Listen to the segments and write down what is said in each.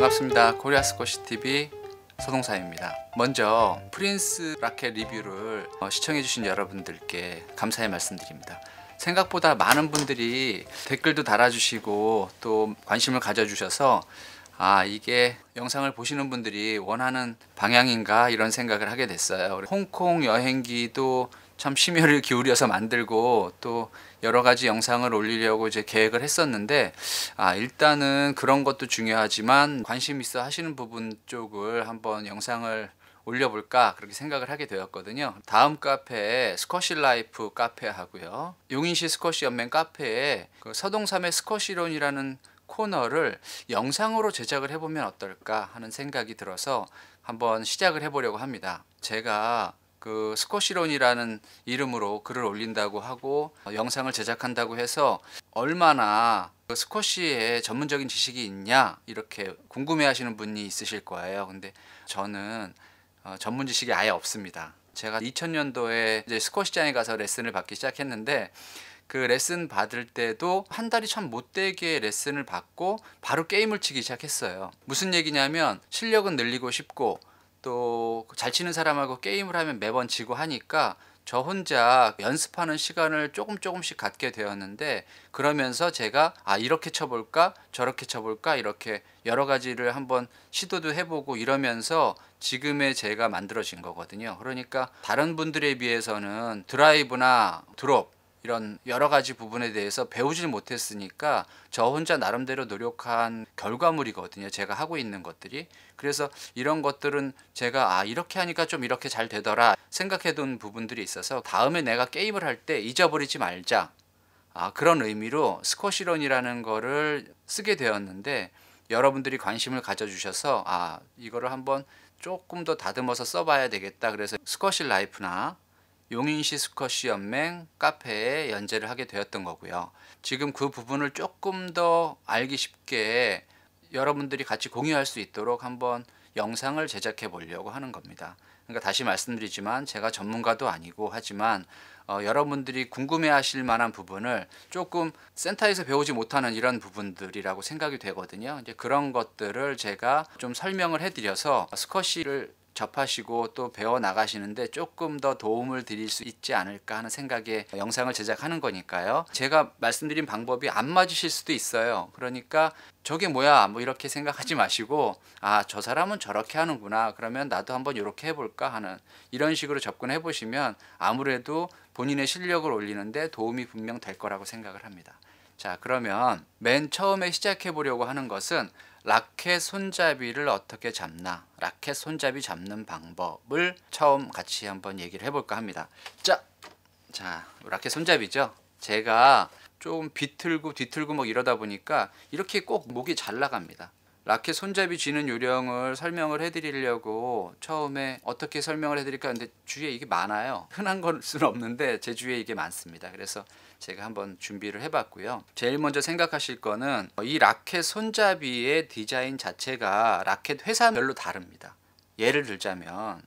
반갑습니다. 코리아 스코시 TV 서동사입니다. 먼저 프린스 라켓 리뷰를 어, 시청해주신 여러분들께 감사의 말씀드립니다. 생각보다 많은 분들이 댓글도 달아주시고 또 관심을 가져주셔서 아 이게 영상을 보시는 분들이 원하는 방향인가 이런 생각을 하게 됐어요. 홍콩 여행기도 참 심혈을 기울여서 만들고 또 여러 가지 영상을 올리려고 이제 계획을 했었는데 아 일단은 그런 것도 중요하지만 관심 있어 하시는 부분 쪽을 한번 영상을 올려볼까 그렇게 생각을 하게 되었거든요. 다음 카페에 스쿼시 라이프 카페 하고요. 용인시 스쿼시 연맹 카페에 그 서동삼의 스쿼시론이라는 코너를 영상으로 제작을 해보면 어떨까 하는 생각이 들어서 한번 시작을 해보려고 합니다. 제가 그 스코시론이라는 이름으로 글을 올린다고 하고 어, 영상을 제작한다고 해서 얼마나 그 스쿼시에 전문적인 지식이 있냐 이렇게 궁금해하시는 분이 있으실 거예요. 근데 저는 어, 전문 지식이 아예 없습니다. 제가 2000년도에 이제 스쿼시장에 가서 레슨을 받기 시작했는데 그 레슨 받을 때도 한 달이 참 못되게 레슨을 받고 바로 게임을 치기 시작했어요. 무슨 얘기냐면 실력은 늘리고 싶고 또잘 치는 사람하고 게임을 하면 매번 지고 하니까 저 혼자 연습하는 시간을 조금 조금씩 갖게 되었는데 그러면서 제가 아 이렇게 쳐볼까 저렇게 쳐볼까 이렇게 여러 가지를 한번 시도도 해보고 이러면서 지금의 제가 만들어진 거거든요 그러니까 다른 분들에 비해서는 드라이브나 드롭 이런 여러 가지 부분에 대해서 배우질 못했으니까 저 혼자 나름대로 노력한 결과물이거든요. 제가 하고 있는 것들이. 그래서 이런 것들은 제가 아, 이렇게 하니까 좀 이렇게 잘 되더라 생각해 둔 부분들이 있어서 다음에 내가 게임을 할 때 잊어버리지 말자. 아, 그런 의미로 스쿼시론이라는 거를 쓰게 되었는데 여러분들이 관심을 가져주셔서 아, 이거를 한번 조금 더 다듬어서 써봐야 되겠다. 그래서 스쿼시 라이프나 용인시 스쿼시 연맹 카페에 연재를 하게 되었던 거고요. 지금 그 부분을 조금 더 알기 쉽게 여러분들이 같이 공유할 수 있도록 한번 영상을 제작해 보려고 하는 겁니다. 그러니까 다시 말씀드리지만 제가 전문가도 아니고 하지만 어, 여러분들이 궁금해 하실 만한 부분을 조금 센터에서 배우지 못하는 이런 부분들이라고 생각이 되거든요. 이제 그런 것들을 제가 좀 설명을 해드려서 스쿼시를 접하시고 또 배워 나가시는데 조금 더 도움을 드릴 수 있지 않을까 하는 생각에 영상을 제작하는 거니까요. 제가 말씀드린 방법이 안 맞으실 수도 있어요. 그러니까 저게 뭐야 뭐 이렇게 생각하지 마시고 아 저 사람은 저렇게 하는구나 그러면 나도 한번 이렇게 해볼까 하는 이런 식으로 접근해 보시면 아무래도 본인의 실력을 올리는데 도움이 분명 될 거라고 생각을 합니다. 자 그러면 맨 처음에 시작해 보려고 하는 것은 라켓 손잡이를 어떻게 잡나 라켓 손잡이 잡는 방법을 처음 같이 한번 얘기를 해볼까 합니다 자, 자 라켓 손잡이죠 제가 좀 비틀고 뒤틀고 막 이러다 보니까 이렇게 꼭 목이 잘 나갑니다 라켓 손잡이 쥐는 요령을 설명을 해드리려고 처음에 어떻게 설명을 해드릴까 는데 주위에 이게 많아요. 흔한 것은 없는데 제 주위에 이게 많습니다. 그래서 제가 한번 준비를 해봤고요. 제일 먼저 생각하실 거는 이 라켓 손잡이의 디자인 자체가 라켓 회사별로 다릅니다. 예를 들자면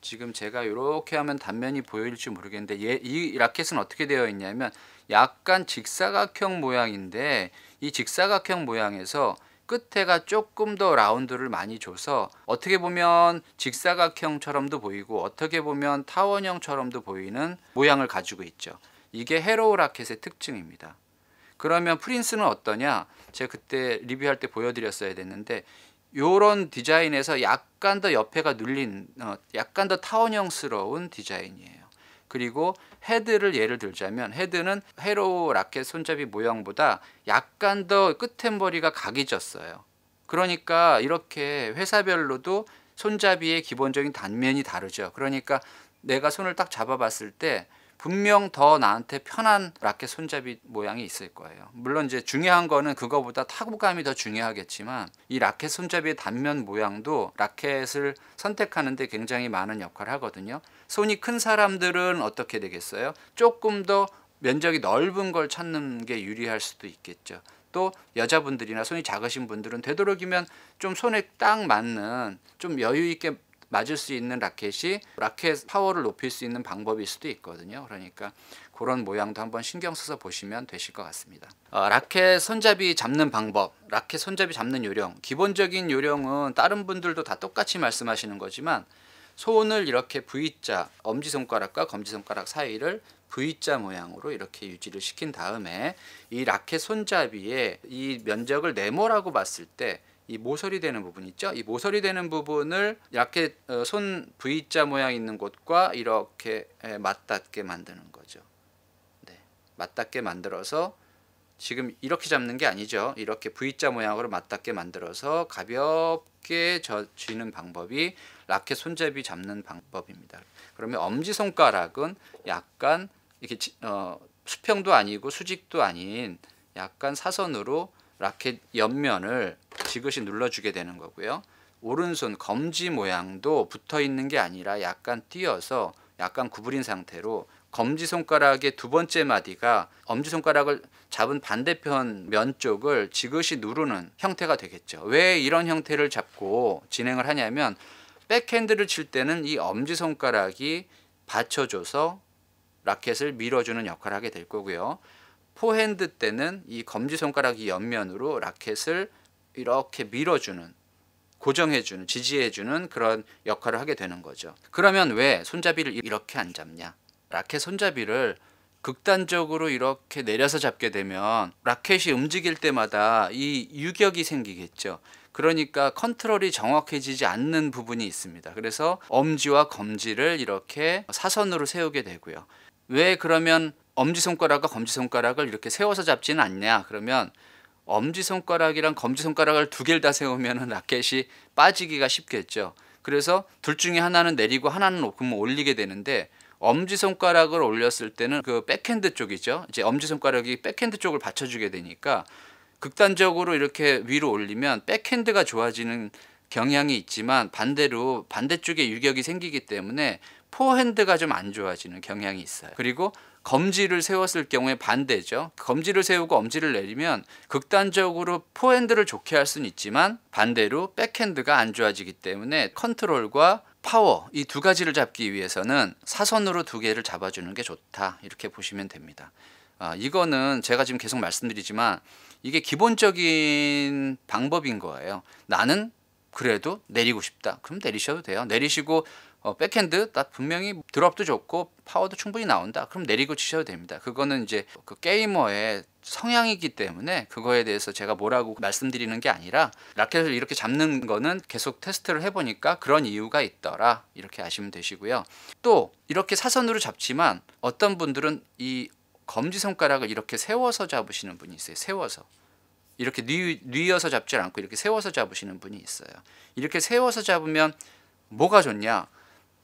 지금 제가 이렇게 하면 단면이 보일지 모르겠는데 얘, 예, 이 라켓은 어떻게 되어 있냐면 약간 직사각형 모양인데 이 직사각형 모양에서 끝에가 조금 더 라운드를 많이 줘서 어떻게 보면 직사각형처럼도 보이고 어떻게 보면 타원형처럼도 보이는 모양을 가지고 있죠. 이게 헤로우 라켓의 특징입니다. 그러면 프린스는 어떠냐? 제가 그때 리뷰할 때 보여드렸어야 됐는데 이런 디자인에서 약간 더 옆에가 눌린 어, 약간 더 타원형스러운 디자인이에요. 그리고 헤드를 예를 들자면 헤드는 헤로 라켓 손잡이 모양보다 약간 더 끝머리가 각이졌어요. 그러니까 이렇게 회사별로도 손잡이의 기본적인 단면이 다르죠. 그러니까 내가 손을 딱 잡아봤을 때 분명 더 나한테 편한 라켓 손잡이 모양이 있을 거예요. 물론 이제 중요한 거는 그거보다 타구감이 더 중요하겠지만 이 라켓 손잡이의 단면 모양도 라켓을 선택하는데 굉장히 많은 역할을 하거든요. 손이 큰 사람들은 어떻게 되겠어요? 조금 더 면적이 넓은 걸 찾는 게 유리할 수도 있겠죠. 또 여자분들이나 손이 작으신 분들은 되도록이면 좀 손에 딱 맞는 좀 여유 있게 맞을 수 있는 라켓이 라켓 파워를 높일 수 있는 방법일 수도 있거든요. 그러니까 그런 모양도 한번 신경 써서 보시면 되실 것 같습니다. 어, 라켓 손잡이 잡는 방법, 라켓 손잡이 잡는 요령. 기본적인 요령은 다른 분들도 다 똑같이 말씀하시는 거지만 손을 이렇게 V자, 엄지손가락과 검지손가락 사이를 V자 모양으로 이렇게 유지를 시킨 다음에 이 라켓 손잡이의 이 면적을 네모라고 봤을 때이 모서리 되는 부분 있죠? 이 모서리 되는 부분을 이렇게 어, 손 V자 모양 있는 곳과 이렇게 맞닿게 만드는 거죠. 네. 맞닿게 만들어서 지금 이렇게 잡는 게 아니죠. 이렇게 V자 모양으로 맞닿게 만들어서 가볍게 쥐는 방법이 라켓 손잡이 잡는 방법입니다. 그러면 엄지손가락은 약간 이렇게 어, 수평도 아니고 수직도 아닌 약간 사선으로 라켓 옆면을 지그시 눌러주게 되는 거고요. 오른손 검지 모양도 붙어 있는 게 아니라 약간 띄어서 약간 구부린 상태로 검지 손가락의 두 번째 마디가 엄지 손가락을 잡은 반대편 면 쪽을 지그시 누르는 형태가 되겠죠. 왜 이런 형태를 잡고 진행을 하냐면 백핸드를 칠 때는 이 엄지 손가락이 받쳐줘서 라켓을 밀어주는 역할을 하게 될 거고요. 포핸드 때는 이 검지 손가락이 옆면으로 라켓을 이렇게 밀어주는 고정해주는 지지해주는 그런 역할을 하게 되는 거죠. 그러면 왜 손잡이를 이렇게 안 잡냐? 라켓 손잡이를 극단적으로 이렇게 내려서 잡게 되면 라켓이 움직일 때마다 이 유격이 생기겠죠. 그러니까 컨트롤이 정확해지지 않는 부분이 있습니다. 그래서 엄지와 검지를 이렇게 사선으로 세우게 되고요. 왜 그러면 엄지손가락과 검지손가락을 이렇게 세워서 잡지는 않냐 그러면 엄지손가락이랑 검지손가락을 두 개를 다 세우면 라켓이 빠지기가 쉽겠죠. 그래서 둘 중에 하나는 내리고 하나는 오금 올리게 되는데 엄지손가락을 올렸을 때는 그 백핸드 쪽이죠. 이제 엄지손가락이 백핸드 쪽을 받쳐주게 되니까 극단적으로 이렇게 위로 올리면 백핸드가 좋아지는 경향이 있지만 반대로 반대쪽에 유격이 생기기 때문에 포핸드가 좀 안 좋아지는 경향이 있어요. 그리고 검지를 세웠을 경우에 반대죠. 검지를 세우고 엄지를 내리면 극단적으로 포핸드를 좋게 할 수는 있지만 반대로 백핸드가 안 좋아지기 때문에 컨트롤과 파워 이 두 가지를 잡기 위해서는 사선으로 두 개를 잡아주는 게 좋다 이렇게 보시면 됩니다. 아, 이거는 제가 지금 계속 말씀드리지만 이게 기본적인 방법인 거예요. 나는 그래도 내리고 싶다. 그럼 내리셔도 돼요. 내리시고 어, 백핸드 나 분명히 드롭도 좋고 파워도 충분히 나온다. 그럼 내리고 치셔도 됩니다. 그거는 이제 그 게이머의 성향이기 때문에 그거에 대해서 제가 뭐라고 말씀드리는 게 아니라 라켓을 이렇게 잡는 거는 계속 테스트를 해보니까 그런 이유가 있더라 이렇게 아시면 되시고요. 또 이렇게 사선으로 잡지만 어떤 분들은 이 검지 손가락을 이렇게 세워서 잡으시는 분이 있어요. 세워서 이렇게 뉘, 어서 잡지 않고 이렇게 세워서 잡으시는 분이 있어요. 이렇게 세워서 잡으면 뭐가 좋냐?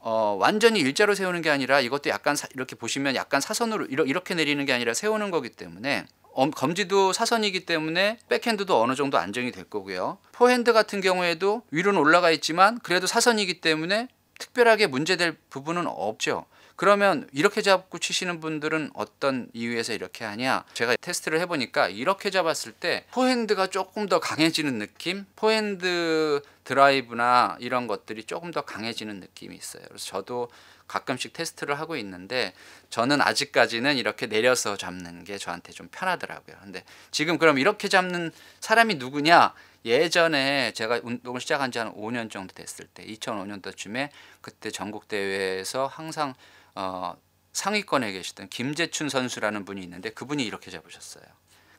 어, 완전히 일자로 세우는 게 아니라 이것도 약간 사, 이렇게 보시면 약간 사선으로 이러, 이렇게 내리는 게 아니라 세우는 거기 때문에 엄, 검지도 사선이기 때문에 백핸드도 어느 정도 안정이 될 거고요. 포핸드 같은 경우에도 위로는 올라가 있지만 그래도 사선이기 때문에 특별하게 문제될 부분은 없죠. 그러면 이렇게 잡고 치시는 분들은 어떤 이유에서 이렇게 하냐 제가 테스트를 해보니까 이렇게 잡았을 때 포핸드가 조금 더 강해지는 느낌 포핸드 드라이브나 이런 것들이 조금 더 강해지는 느낌이 있어요 그래서 저도 가끔씩 테스트를 하고 있는데 저는 아직까지는 이렇게 내려서 잡는 게 저한테 좀 편하더라고요 근데 지금 그럼 이렇게 잡는 사람이 누구냐 예전에 제가 운동을 시작한 지 한 5년 정도 됐을 때 2005년도쯤에 그때 전국대회에서 항상 어, 상위권에 계시던 김재춘 선수라는 분이 있는데 그분이 이렇게 잡으셨어요.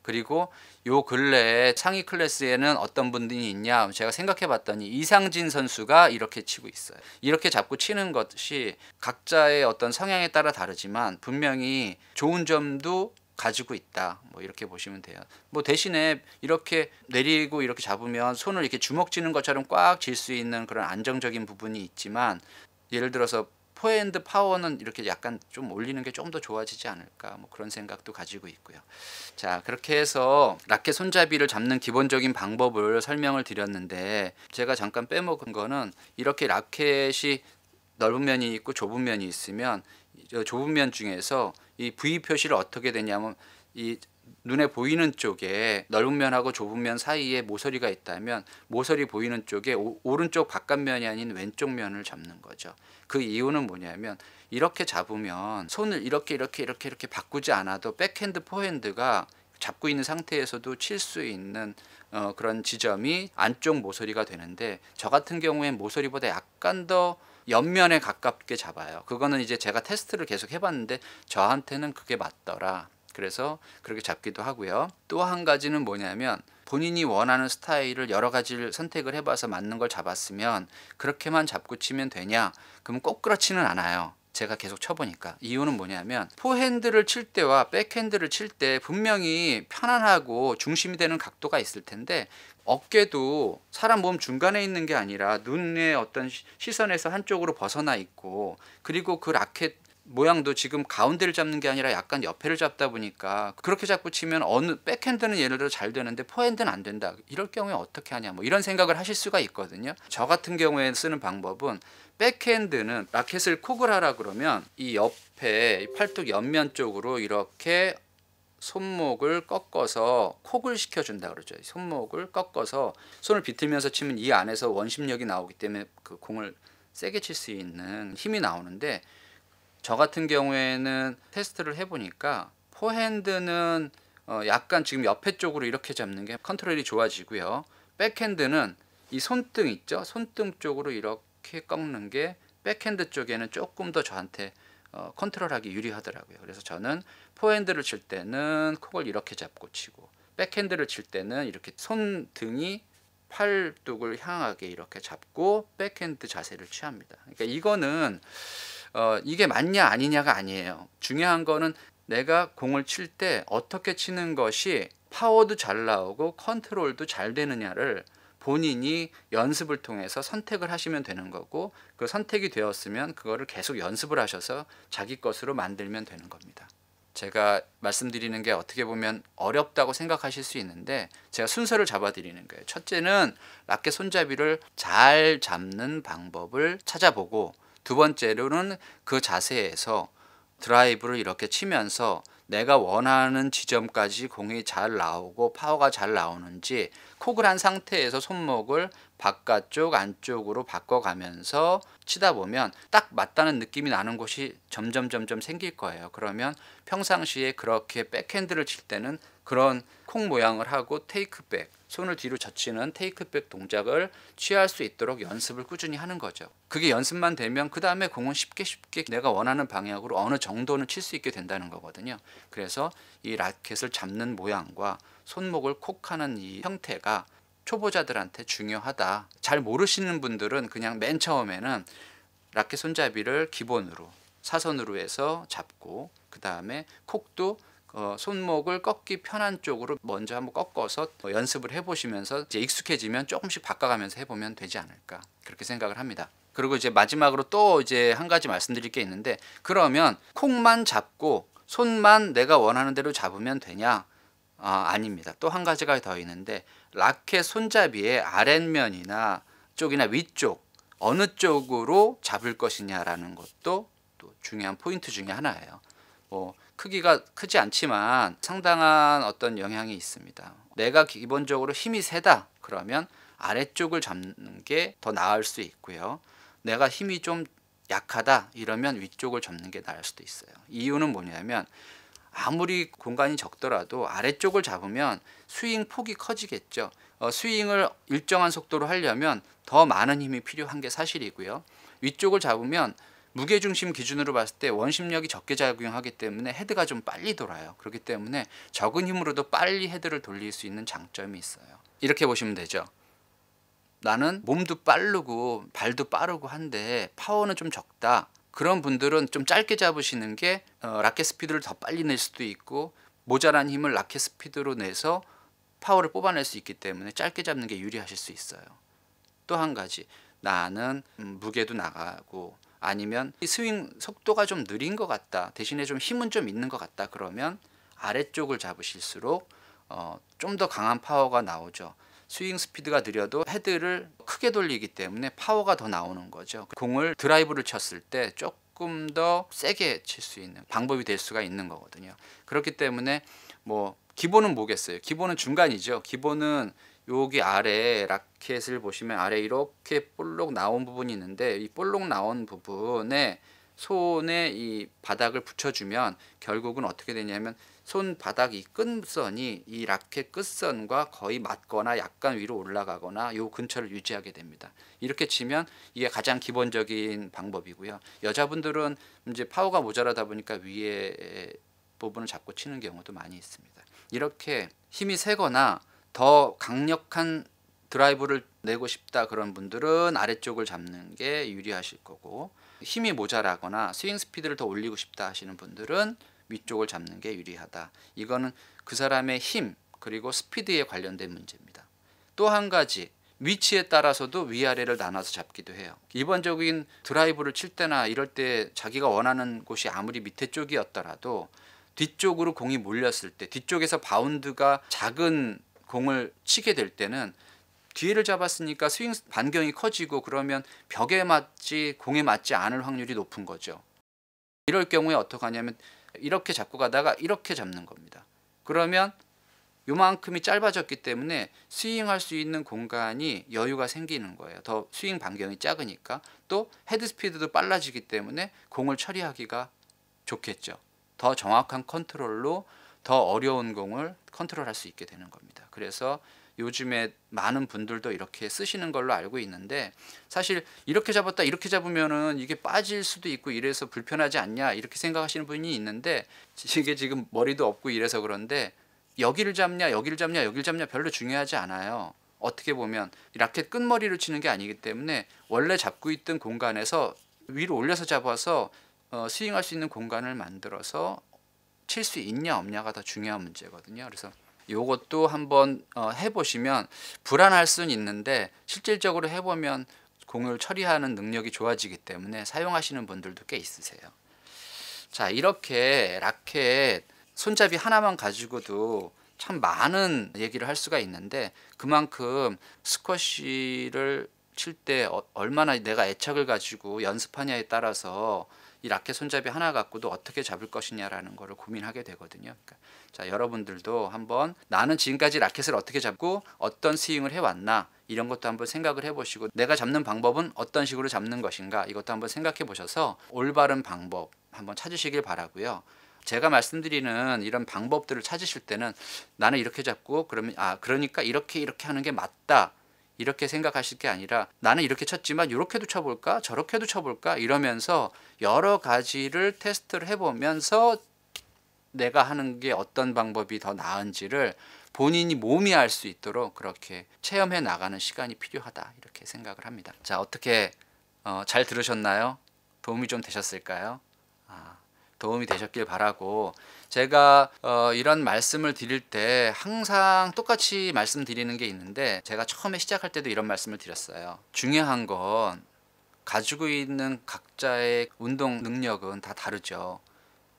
그리고 요 근래에 상위 클래스에는 어떤 분들이 있냐 제가 생각해 봤더니 이상진 선수가 이렇게 치고 있어요. 이렇게 잡고 치는 것이 각자의 어떤 성향에 따라 다르지만 분명히 좋은 점도 가지고 있다. 뭐 이렇게 보시면 돼요. 뭐 대신에 이렇게 내리고 이렇게 잡으면 손을 이렇게 주먹 쥐는 것처럼 꽉 질 수 있는 그런 안정적인 부분이 있지만 예를 들어서 포핸드 파워는 이렇게 약간 좀 올리는 게 좀 더 좋아지지 않을까 뭐 그런 생각도 가지고 있고요. 자 그렇게 해서 라켓 손잡이를 잡는 기본적인 방법을 설명을 드렸는데 제가 잠깐 빼먹은 거는 이렇게 라켓이 넓은 면이 있고 좁은 면이 있으면 좁은 면 중에서 이 V 표시를 어떻게 되냐면 이 눈에 보이는 쪽에 넓은 면하고 좁은 면 사이에 모서리가 있다면 모서리 보이는 쪽에 오, 오른쪽 바깥면이 아닌 왼쪽 면을 잡는 거죠. 그 이유는 뭐냐면 이렇게 잡으면 손을 이렇게 이렇게 이렇게 이렇게 바꾸지 않아도 백핸드 포핸드가 잡고 있는 상태에서도 칠 수 있는 어, 그런 지점이 안쪽 모서리가 되는데 저 같은 경우엔 모서리보다 약간 더 옆면에 가깝게 잡아요. 그거는 이제 제가 테스트를 계속 해봤는데 저한테는 그게 맞더라. 그래서 그렇게 잡기도 하고요. 또 한 가지는 뭐냐면 본인이 원하는 스타일을 여러 가지를 선택을 해봐서 맞는 걸 잡았으면 그렇게만 잡고 치면 되냐? 그럼 꼭 그렇지는 않아요. 제가 계속 쳐보니까 이유는 뭐냐면 포핸드를 칠 때와 백핸드를 칠 때 분명히 편안하고 중심이 되는 각도가 있을 텐데 어깨도 사람 몸 중간에 있는 게 아니라 눈의 어떤 시선에서 한쪽으로 벗어나 있고 그리고 그 라켓 모양도 지금 가운데를 잡는 게 아니라 약간 옆에를 잡다 보니까 그렇게 잡고 치면 어느 백핸드는 예를 들어 잘 되는데 포핸드는 안 된다. 이럴 경우에 어떻게 하냐 뭐 이런 생각을 하실 수가 있거든요. 저 같은 경우에 쓰는 방법은 백핸드는 라켓을 콕을 하라 그러면 이 옆에 팔뚝 옆면 쪽으로 이렇게 손목을 꺾어서 콕을 시켜준다 그러죠. 손목을 꺾어서 손을 비틀면서 치면 이 안에서 원심력이 나오기 때문에 그 공을 세게 칠 수 있는 힘이 나오는데 저 같은 경우에는 테스트를 해보니까 포핸드는 어 약간 지금 옆에 쪽으로 이렇게 잡는 게 컨트롤이 좋아지고요. 백핸드는 이 손등 있죠? 손등 쪽으로 이렇게 꺾는 게 백핸드 쪽에는 조금 더 저한테 어, 컨트롤하기 유리하더라고요. 그래서 저는 포핸드를 칠 때는 콕을 이렇게 잡고 치고 백핸드를 칠 때는 이렇게 손등이 팔뚝을 향하게 이렇게 잡고 백핸드 자세를 취합니다. 그러니까 이거는 어, 이게 맞냐 아니냐가 아니에요. 중요한 거는 내가 공을 칠 때 어떻게 치는 것이 파워도 잘 나오고 컨트롤도 잘 되느냐를 본인이 연습을 통해서 선택을 하시면 되는 거고 그 선택이 되었으면 그거를 계속 연습을 하셔서 자기 것으로 만들면 되는 겁니다. 제가 말씀드리는 게 어떻게 보면 어렵다고 생각하실 수 있는데 제가 순서를 잡아드리는 거예요. 첫째는 라켓 손잡이를 잘 잡는 방법을 찾아보고 두 번째로는 그 자세에서 드라이브를 이렇게 치면서 내가 원하는 지점까지 공이 잘 나오고 파워가 잘 나오는지 콕을 한 상태에서 손목을 바깥쪽 안쪽으로 바꿔가면서 치다 보면 딱 맞다는 느낌이 나는 곳이 점점 점점 생길 거예요. 그러면 평상시에 그렇게 백핸드를 칠 때는 그런 콩 모양을 하고 테이크백 손을 뒤로 젖히는 테이크백 동작을 취할 수 있도록 연습을 꾸준히 하는 거죠. 그게 연습만 되면 그 다음에 공은 쉽게 쉽게 내가 원하는 방향으로 어느 정도는 칠 수 있게 된다는 거거든요. 그래서 이 라켓을 잡는 모양과 손목을 콕하는 이 형태가 초보자들한테 중요하다. 잘 모르시는 분들은 그냥 맨 처음에는 라켓 손잡이를 기본으로 사선으로 해서 잡고 그 다음에 콕도 어, 손목을 꺾기 편한 쪽으로 먼저 한번 꺾어서 뭐 연습을 해보시면서 이제 익숙해지면 조금씩 바꿔가면서 해보면 되지 않을까 그렇게 생각을 합니다. 그리고 이제 마지막으로 또 이제 한 가지 말씀드릴 게 있는데 그러면 콩만 잡고 손만 내가 원하는 대로 잡으면 되냐? 아, 아닙니다. 또 한 가지가 더 있는데 라켓 손잡이의 아랫면이나 쪽이나 위쪽 어느 쪽으로 잡을 것이냐라는 것도 또 중요한 포인트 중에 하나예요. 뭐 크기가 크지 않지만 상당한 어떤 영향이 있습니다. 내가 기본적으로 힘이 세다 그러면 아래쪽을 잡는 게 더 나을 수 있고요. 내가 힘이 좀 약하다 이러면 위쪽을 잡는 게 나을 수도 있어요. 이유는 뭐냐면 아무리 공간이 적더라도 아래쪽을 잡으면 스윙 폭이 커지겠죠. 어, 스윙을 일정한 속도로 하려면 더 많은 힘이 필요한 게 사실이고요. 위쪽을 잡으면 무게 중심 기준으로 봤을 때 원심력이 적게 작용하기 때문에 헤드가 좀 빨리 돌아요. 그렇기 때문에 적은 힘으로도 빨리 헤드를 돌릴 수 있는 장점이 있어요. 이렇게 보시면 되죠. 나는 몸도 빠르고 발도 빠르고 한데 파워는 좀 적다. 그런 분들은 좀 짧게 잡으시는 게 어, 라켓 스피드를 더 빨리 낼 수도 있고 모자란 힘을 라켓 스피드로 내서 파워를 뽑아낼 수 있기 때문에 짧게 잡는 게 유리하실 수 있어요. 또 한 가지 나는 음, 무게도 나가고 아니면 이 스윙 속도가 좀 느린 것 같다 대신에 좀 힘은 좀 있는 것 같다 그러면 아래쪽을 잡으실수록 어, 좀더 강한 파워가 나오죠 스윙 스피드가 느려도 헤드를 크게 돌리기 때문에 파워가 더 나오는 거죠 공을 드라이브를 쳤을 때 조금 더 세게 칠 수 있는 방법이 될 수가 있는 거거든요 그렇기 때문에 뭐 기본은 뭐겠어요 기본은 중간이죠 기본은 여기 아래 라켓을 보시면 아래 이렇게 볼록 나온 부분이 있는데 이 볼록 나온 부분에 손에 이 바닥을 붙여주면 결국은 어떻게 되냐면 손바닥 이 끝선이 이 라켓 끝선과 거의 맞거나 약간 위로 올라가거나 요 근처를 유지하게 됩니다. 이렇게 치면 이게 가장 기본적인 방법이고요. 여자분들은 이제 파워가 모자라다 보니까 위에 부분을 잡고 치는 경우도 많이 있습니다. 이렇게 힘이 세거나 더 강력한 드라이브를 내고 싶다 그런 분들은 아래쪽을 잡는 게 유리하실 거고 힘이 모자라거나 스윙 스피드를 더 올리고 싶다 하시는 분들은 위쪽을 잡는 게 유리하다. 이거는 그 사람의 힘 그리고 스피드에 관련된 문제입니다. 또 한 가지 위치에 따라서도 위아래를 나눠서 잡기도 해요. 기본적인 드라이브를 칠 때나 이럴 때 자기가 원하는 곳이 아무리 밑에 쪽이었더라도 뒤쪽으로 공이 몰렸을 때 뒤쪽에서 바운드가 작은 공을 치게 될 때는 뒤를 잡았으니까 스윙 반경이 커지고 그러면 벽에 맞지 공에 맞지 않을 확률이 높은 거죠. 이럴 경우에 어떡 하냐면 이렇게 잡고 가다가 이렇게 잡는 겁니다. 그러면 요만큼이 짧아졌기 때문에 스윙할 수 있는 공간이 여유가 생기는 거예요. 더 스윙 반경이 작으니까 또 헤드 스피드도 빨라지기 때문에 공을 처리하기가 좋겠죠. 더 정확한 컨트롤로 더 어려운 공을 컨트롤할 수 있게 되는 겁니다. 그래서 요즘에 많은 분들도 이렇게 쓰시는 걸로 알고 있는데 사실 이렇게 잡았다 이렇게 잡으면은 이게 빠질 수도 있고 이래서 불편하지 않냐 이렇게 생각하시는 분이 있는데 이게 지금 머리도 없고 이래서 그런데 여기를 잡냐 여기를 잡냐 여기를 잡냐 별로 중요하지 않아요. 어떻게 보면 라켓 끝머리를 치는 게 아니기 때문에 원래 잡고 있던 공간에서 위로 올려서 잡아서 어, 스윙할 수 있는 공간을 만들어서 칠수 있냐 없냐가 더 중요한 문제거든요. 그래서 이것도 한번 어, 해보시면 불안할 수는 있는데 실질적으로 해보면 공을 처리하는 능력이 좋아지기 때문에 사용하시는 분들도 꽤 있으세요. 자 이렇게 라켓 손잡이 하나만 가지고도 참 많은 얘기를 할 수가 있는데 그만큼 스쿼시를 칠때 어, 얼마나 내가 애착을 가지고 연습하냐에 따라서 이 라켓 손잡이 하나 갖고도 어떻게 잡을 것이냐라는 것을 고민하게 되거든요. 그러니까 자 여러분들도 한번 나는 지금까지 라켓을 어떻게 잡고 어떤 스윙을 해왔나 이런 것도 한번 생각을 해보시고 내가 잡는 방법은 어떤 식으로 잡는 것인가 이것도 한번 생각해 보셔서 올바른 방법 한번 찾으시길 바라고요. 제가 말씀드리는 이런 방법들을 찾으실 때는 나는 이렇게 잡고 그러면 아 그러니까 이렇게 이렇게 하는 게 맞다 이렇게 생각하실 게 아니라 나는 이렇게 쳤지만 이렇게도 쳐볼까 저렇게도 쳐볼까 이러면서 여러 가지를 테스트를 해보면서 내가 하는 게 어떤 방법이 더 나은지를 본인이 몸이 알 수 있도록 그렇게 체험해 나가는 시간이 필요하다 이렇게 생각을 합니다. 자 어떻게 어, 잘 들으셨나요? 도움이 좀 되셨을까요? 도움이 되셨길 바라고 제가 어 이런 말씀을 드릴 때 항상 똑같이 말씀드리는 게 있는데 제가 처음에 시작할 때도 이런 말씀을 드렸어요. 중요한 건 가지고 있는 각자의 운동 능력은 다 다르죠.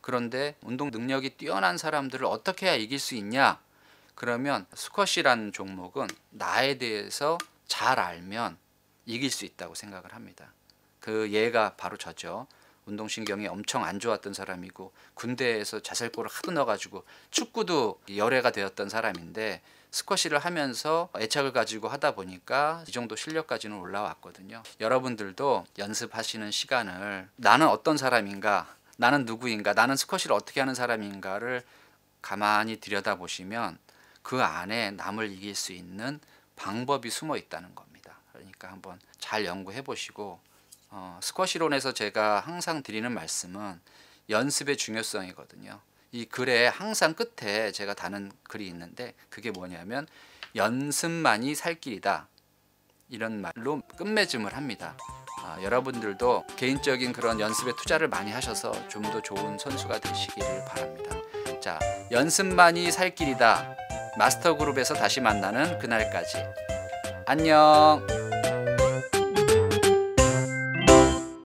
그런데 운동 능력이 뛰어난 사람들을 어떻게 해야 이길 수 있냐? 그러면 스쿼시라는 종목은 나에 대해서 잘 알면 이길 수 있다고 생각을 합니다. 그 예가 바로 저죠. 운동신경이 엄청 안 좋았던 사람이고 군대에서 자살골을 하도 넣어가지고 축구도 열애가 되었던 사람인데 스쿼시를 하면서 애착을 가지고 하다 보니까 이 정도 실력까지는 올라왔거든요. 여러분들도 연습하시는 시간을 나는 어떤 사람인가, 나는 누구인가, 나는 스쿼시를 어떻게 하는 사람인가를 가만히 들여다보시면 그 안에 남을 이길 수 있는 방법이 숨어 있다는 겁니다. 그러니까 한번 잘 연구해 보시고 어, 스쿼시론에서 제가 항상 드리는 말씀은 연습의 중요성이거든요. 이 글의 항상 끝에 제가 다는 글이 있는데 그게 뭐냐면 연습만이 살 길이다 이런 말로 끝맺음을 합니다. 아, 여러분들도 개인적인 그런 연습에 투자를 많이 하셔서 좀 더 좋은 선수가 되시기를 바랍니다. 자, 연습만이 살 길이다. 마스터 그룹에서 다시 만나는 그날까지. 안녕.